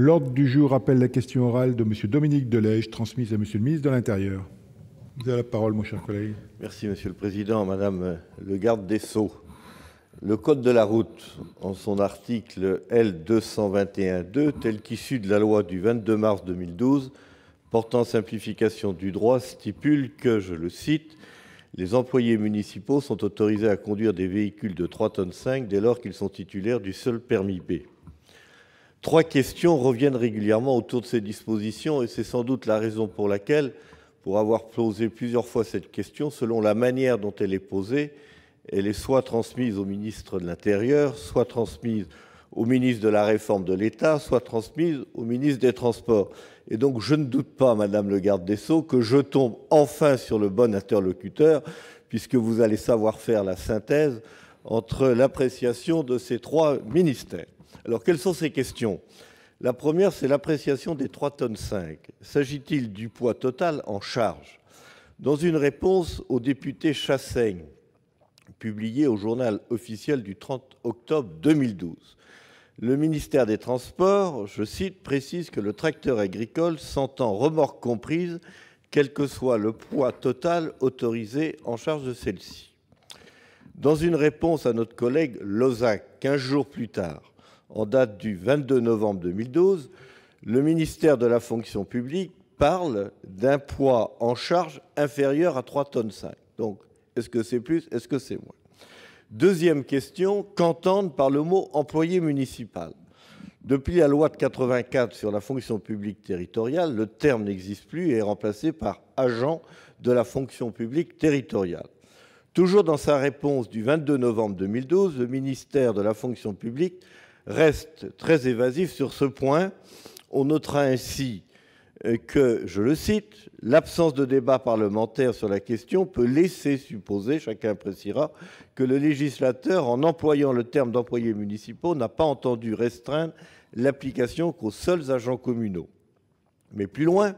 L'ordre du jour rappelle la question orale de M. Dominique Delège, transmise à M. le ministre de l'Intérieur. Vous avez la parole, mon cher collègue. Merci, Monsieur le Président, Madame le garde des Sceaux. Le Code de la route, en son article l 2212 tel qu'issu de la loi du 22 mars 2012 portant simplification du droit, stipule que, je le cite, les employés municipaux sont autorisés à conduire des véhicules de 3 ,5 tonnes dès lors qu'ils sont titulaires du seul permis B. Trois questions reviennent régulièrement autour de ces dispositions et c'est sans doute la raison pour laquelle, pour avoir posé plusieurs fois cette question, selon la manière dont elle est posée, elle est soit transmise au ministre de l'Intérieur, soit transmise au ministre de la Réforme de l'État, soit transmise au ministre des Transports. Et donc je ne doute pas, Madame le garde des Sceaux, que je tombe enfin sur le bon interlocuteur, puisque vous allez savoir faire la synthèse entre l'appréciation de ces trois ministères. Alors, quelles sont ces questions La première, c'est l'appréciation des 3,5 tonnes. S'agit-il du poids total en charge Dans une réponse au député Chassaigne, publiée au journal officiel du 30 octobre 2012, le ministère des Transports, je cite, précise que le tracteur agricole s'entend remorque comprise, quel que soit le poids total autorisé en charge de celle-ci. Dans une réponse à notre collègue Lozac, 15 jours plus tard, en date du 22 novembre 2012, le ministère de la fonction publique parle d'un poids en charge inférieur à 3,5 tonnes. Donc, est-ce que c'est plus, est-ce que c'est moins Deuxième question, qu'entendent par le mot employé municipal Depuis la loi de 84 sur la fonction publique territoriale, le terme n'existe plus et est remplacé par agent de la fonction publique territoriale. Toujours dans sa réponse du 22 novembre 2012, le ministère de la fonction publique reste très évasif sur ce point. On notera ainsi euh, que, je le cite, l'absence de débat parlementaire sur la question peut laisser supposer, chacun appréciera, que le législateur, en employant le terme d'employés municipaux, n'a pas entendu restreindre l'application qu'aux seuls agents communaux. Mais plus loin,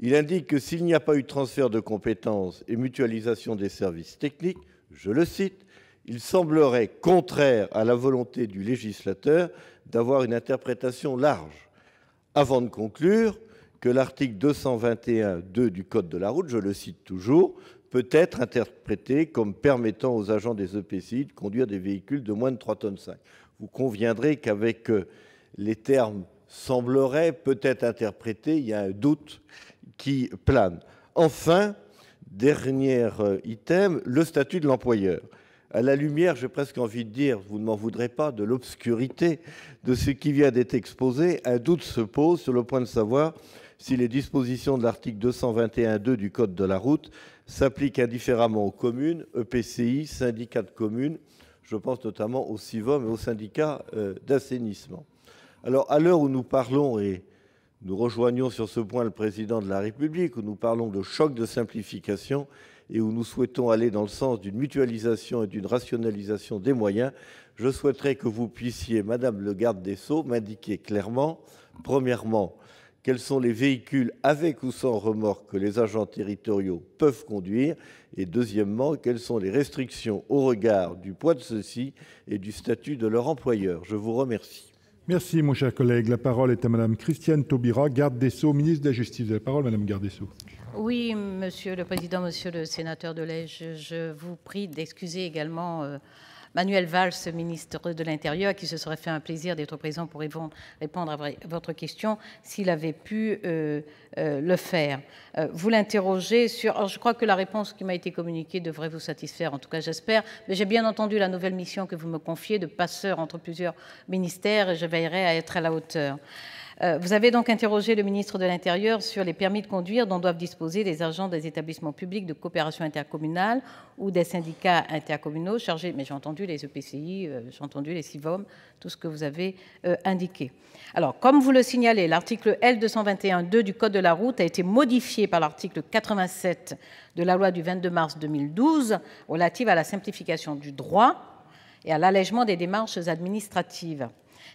il indique que s'il n'y a pas eu transfert de compétences et mutualisation des services techniques, je le cite, il semblerait contraire à la volonté du législateur d'avoir une interprétation large. Avant de conclure, que l'article 221.2 du Code de la route, je le cite toujours, peut être interprété comme permettant aux agents des EPCI de conduire des véhicules de moins de 3,5 tonnes. Vous conviendrez qu'avec euh, les termes semblerait peut-être interprété », il y a un doute qui plane. Enfin, dernier euh, item, le statut de l'employeur à la lumière, j'ai presque envie de dire, vous ne m'en voudrez pas, de l'obscurité de ce qui vient d'être exposé, un doute se pose sur le point de savoir si les dispositions de l'article 221.2 du Code de la route s'appliquent indifféremment aux communes, EPCI, syndicats de communes, je pense notamment au SIVOM et aux syndicats euh, d'assainissement. Alors, à l'heure où nous parlons, et nous rejoignons sur ce point le président de la République, où nous parlons de choc de simplification, et où nous souhaitons aller dans le sens d'une mutualisation et d'une rationalisation des moyens, je souhaiterais que vous puissiez, Madame le garde des Sceaux, m'indiquer clairement, premièrement, quels sont les véhicules avec ou sans remorque que les agents territoriaux peuvent conduire et deuxièmement, quelles sont les restrictions au regard du poids de ceux-ci et du statut de leur employeur. Je vous remercie. Merci mon cher collègue. La parole est à Madame Christiane Taubira, garde des Sceaux, ministre de la Justice. La parole Madame garde des Sceaux. Oui, Monsieur le Président, Monsieur le Sénateur de Delège, je vous prie d'excuser également euh, Manuel Valls, ministre de l'Intérieur, qui se serait fait un plaisir d'être présent pour répondre à votre question s'il avait pu euh, euh, le faire. vous l'interrogez sur... Alors, je crois que la réponse qui m'a été communiquée devrait vous satisfaire, en tout cas j'espère, mais j'ai bien entendu la nouvelle mission que vous me confiez de passeur entre plusieurs ministères et je veillerai à être à la hauteur. Euh, vous avez donc interrogé le ministre de l'Intérieur sur les permis de conduire dont doivent disposer les agents des établissements publics de coopération intercommunale ou des syndicats intercommunaux chargés, mais j'ai entendu les EPCI, euh, j'ai entendu les CIVOM, tout ce que vous avez euh, indiqué. Alors, comme vous le signalez, l'article L221.2 du Code de la route a été modifié par l'article 87 de la loi du 22 mars 2012 relative à la simplification du droit et à l'allègement des démarches administratives.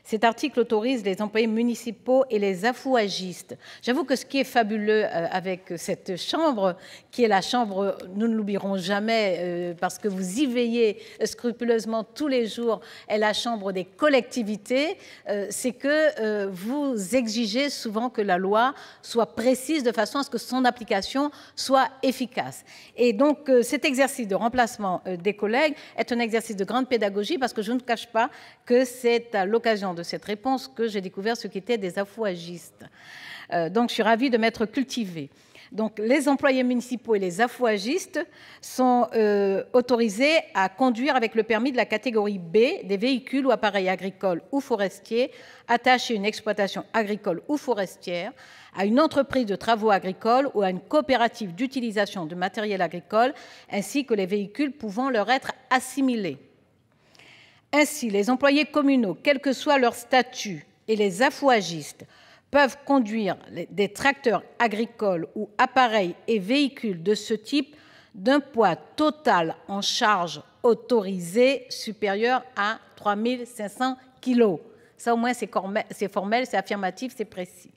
Cet article autorise les employés municipaux et les affouagistes. J'avoue que ce qui est fabuleux euh, avec cette chambre, qui est la chambre, nous ne l'oublierons jamais, euh, parce que vous y veillez scrupuleusement tous les jours, est la chambre des collectivités, euh, c'est que vous exigez souvent que la loi soit précise de façon à ce que son application soit efficace. Et donc cet exercice de remplacement des collègues est un exercice de grande pédagogie, parce que je ne cache pas que c'est à l'occasion de cette réponse que j'ai découvert ce qu'étaient des affouagistes. Euh, donc, je suis ravie de m'être cultivée. Donc, les employés municipaux et les affouagistes sont euh, autorisés à conduire avec le permis de la catégorie B des véhicules ou appareils agricoles ou forestiers attachés à une exploitation agricole ou forestière, à une entreprise de travaux agricoles ou à une coopérative d'utilisation de matériel agricole, ainsi que les véhicules pouvant leur être assimilés. Ainsi, les employés communaux, quel que soit leur statut, et les affouagistes peuvent conduire des tracteurs agricoles ou appareils et véhicules de ce type d'un poids total en charge autorisé supérieur à 3500 kg. Ça au moins c'est formel, c'est affirmatif, c'est précis.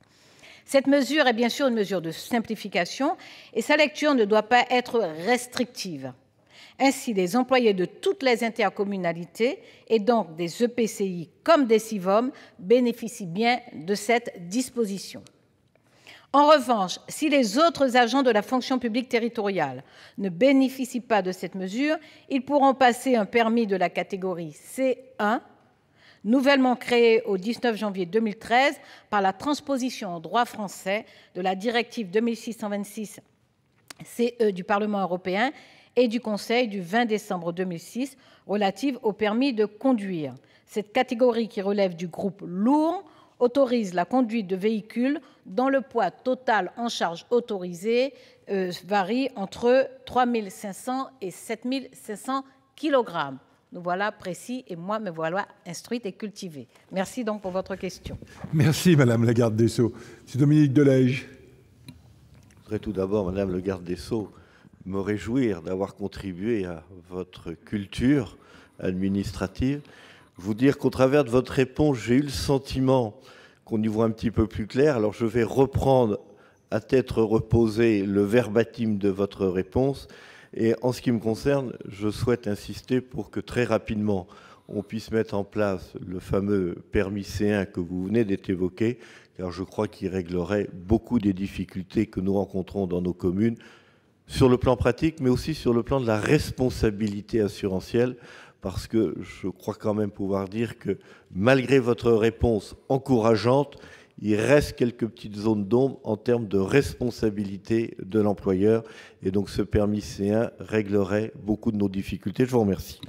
Cette mesure est bien sûr une mesure de simplification et sa lecture ne doit pas être restrictive. Ainsi, les employés de toutes les intercommunalités, et donc des EPCI comme des CIVOM, bénéficient bien de cette disposition. En revanche, si les autres agents de la fonction publique territoriale ne bénéficient pas de cette mesure, ils pourront passer un permis de la catégorie C1, nouvellement créé au 19 janvier 2013 par la transposition en droit français de la directive 2626 CE e du Parlement européen et du Conseil du 20 décembre 2006 relative au permis de conduire. Cette catégorie, qui relève du groupe lourd, autorise la conduite de véhicules dont le poids total en charge autorisé euh, varie entre 3500 et 7 kg. Nous voilà précis et moi me voilà instruite et cultivée. Merci donc pour votre question. Merci Madame la garde des Sceaux. C'est Dominique Delège. Je voudrais tout d'abord, Madame le garde des Sceaux, me réjouir d'avoir contribué à votre culture administrative. Vous dire qu'au travers de votre réponse, j'ai eu le sentiment qu'on y voit un petit peu plus clair. Alors je vais reprendre à tête reposée le verbatim de votre réponse. Et en ce qui me concerne, je souhaite insister pour que très rapidement, on puisse mettre en place le fameux permis C1 que vous venez d'évoquer. car je crois qu'il réglerait beaucoup des difficultés que nous rencontrons dans nos communes, sur le plan pratique, mais aussi sur le plan de la responsabilité assurantielle, parce que je crois quand même pouvoir dire que malgré votre réponse encourageante, il reste quelques petites zones d'ombre en termes de responsabilité de l'employeur. Et donc ce permis C1 réglerait beaucoup de nos difficultés. Je vous remercie.